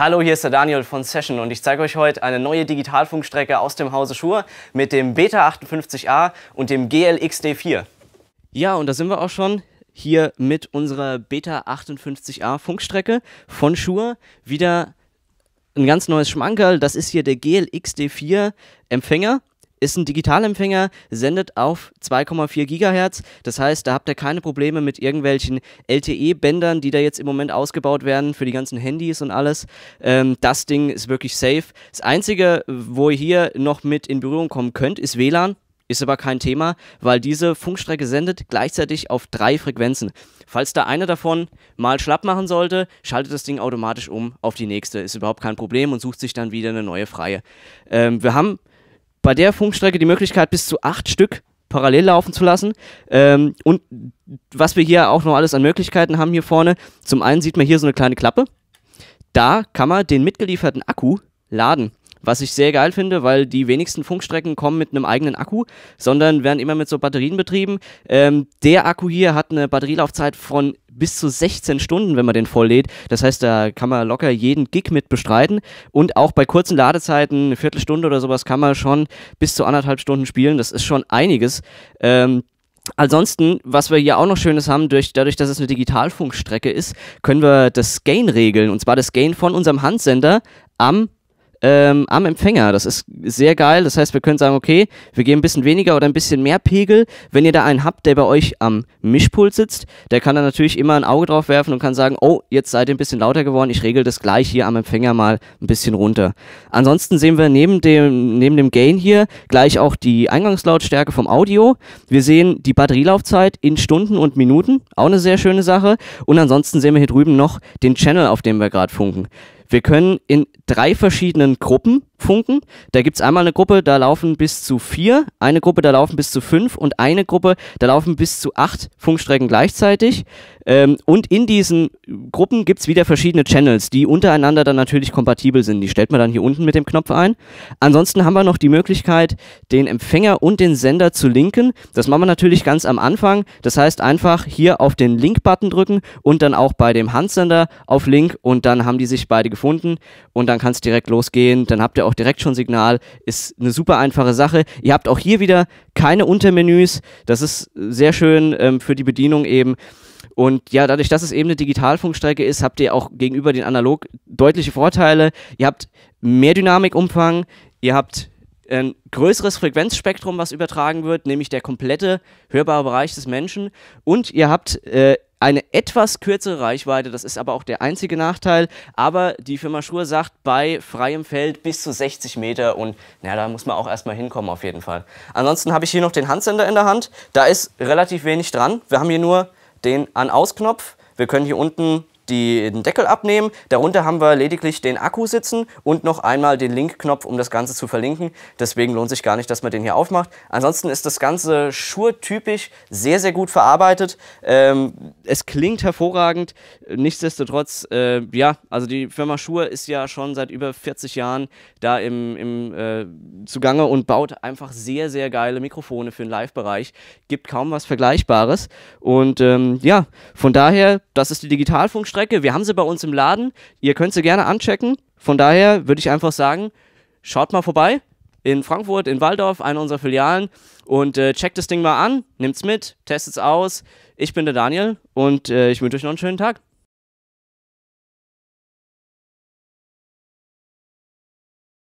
Hallo, hier ist der Daniel von Session und ich zeige euch heute eine neue Digitalfunkstrecke aus dem Hause Schur mit dem Beta 58A und dem GLXD4. Ja, und da sind wir auch schon hier mit unserer Beta 58A Funkstrecke von Schur. Wieder ein ganz neues Schmankerl, das ist hier der GLXD4 Empfänger ist ein Digitalempfänger, sendet auf 2,4 Gigahertz. Das heißt, da habt ihr keine Probleme mit irgendwelchen LTE-Bändern, die da jetzt im Moment ausgebaut werden für die ganzen Handys und alles. Ähm, das Ding ist wirklich safe. Das Einzige, wo ihr hier noch mit in Berührung kommen könnt, ist WLAN. Ist aber kein Thema, weil diese Funkstrecke sendet gleichzeitig auf drei Frequenzen. Falls da eine davon mal schlapp machen sollte, schaltet das Ding automatisch um auf die nächste. Ist überhaupt kein Problem und sucht sich dann wieder eine neue freie. Ähm, wir haben bei der Funkstrecke die Möglichkeit, bis zu acht Stück parallel laufen zu lassen. Ähm, und was wir hier auch noch alles an Möglichkeiten haben hier vorne, zum einen sieht man hier so eine kleine Klappe. Da kann man den mitgelieferten Akku laden was ich sehr geil finde, weil die wenigsten Funkstrecken kommen mit einem eigenen Akku, sondern werden immer mit so Batterien betrieben. Ähm, der Akku hier hat eine Batterielaufzeit von bis zu 16 Stunden, wenn man den volllädt. Das heißt, da kann man locker jeden Gig mit bestreiten. Und auch bei kurzen Ladezeiten, eine Viertelstunde oder sowas, kann man schon bis zu anderthalb Stunden spielen. Das ist schon einiges. Ähm, Ansonsten, was wir hier auch noch Schönes haben, durch, dadurch, dass es eine Digitalfunkstrecke ist, können wir das Gain regeln. Und zwar das Gain von unserem Handsender am ähm, am Empfänger. Das ist sehr geil. Das heißt, wir können sagen, okay, wir geben ein bisschen weniger oder ein bisschen mehr Pegel. Wenn ihr da einen habt, der bei euch am Mischpult sitzt, der kann dann natürlich immer ein Auge drauf werfen und kann sagen, oh, jetzt seid ihr ein bisschen lauter geworden. Ich regel das gleich hier am Empfänger mal ein bisschen runter. Ansonsten sehen wir neben dem, neben dem Gain hier gleich auch die Eingangslautstärke vom Audio. Wir sehen die Batterielaufzeit in Stunden und Minuten. Auch eine sehr schöne Sache. Und ansonsten sehen wir hier drüben noch den Channel, auf dem wir gerade funken. Wir können in drei verschiedenen Gruppen Funken. Da gibt es einmal eine Gruppe, da laufen bis zu vier, eine Gruppe, da laufen bis zu fünf und eine Gruppe, da laufen bis zu acht Funkstrecken gleichzeitig. Ähm, und in diesen Gruppen gibt es wieder verschiedene Channels, die untereinander dann natürlich kompatibel sind. Die stellt man dann hier unten mit dem Knopf ein. Ansonsten haben wir noch die Möglichkeit, den Empfänger und den Sender zu linken. Das machen wir natürlich ganz am Anfang. Das heißt einfach hier auf den Link-Button drücken und dann auch bei dem Handsender auf Link und dann haben die sich beide gefunden und dann kann es direkt losgehen. Dann habt ihr auch auch direkt schon Signal, ist eine super einfache Sache. Ihr habt auch hier wieder keine Untermenüs, das ist sehr schön ähm, für die Bedienung eben. Und ja, dadurch, dass es eben eine Digitalfunkstrecke ist, habt ihr auch gegenüber den Analog deutliche Vorteile. Ihr habt mehr Dynamikumfang, ihr habt ein größeres Frequenzspektrum, was übertragen wird, nämlich der komplette hörbare Bereich des Menschen. Und ihr habt äh, eine etwas kürzere Reichweite, das ist aber auch der einzige Nachteil. Aber die Firma Schur sagt, bei freiem Feld bis zu 60 Meter und na, da muss man auch erstmal hinkommen auf jeden Fall. Ansonsten habe ich hier noch den Handsender in der Hand. Da ist relativ wenig dran. Wir haben hier nur den An-Aus-Knopf. Wir können hier unten den Deckel abnehmen. Darunter haben wir lediglich den Akku sitzen und noch einmal den Link-Knopf, um das Ganze zu verlinken. Deswegen lohnt sich gar nicht, dass man den hier aufmacht. Ansonsten ist das Ganze Schur-typisch sehr, sehr gut verarbeitet. Ähm, es klingt hervorragend. Nichtsdestotrotz, äh, ja, also die Firma Schur ist ja schon seit über 40 Jahren da im, im äh, Zugange und baut einfach sehr, sehr geile Mikrofone für den Live-Bereich. Gibt kaum was Vergleichbares. Und ähm, ja, von daher, das ist die Digitalfunkstrecke. Strecke. Wir haben sie bei uns im Laden. Ihr könnt sie gerne anchecken. Von daher würde ich einfach sagen, schaut mal vorbei in Frankfurt, in Waldorf, einer unserer Filialen und äh, checkt das Ding mal an, nimmt's mit, testet's aus. Ich bin der Daniel und äh, ich wünsche euch noch einen schönen Tag.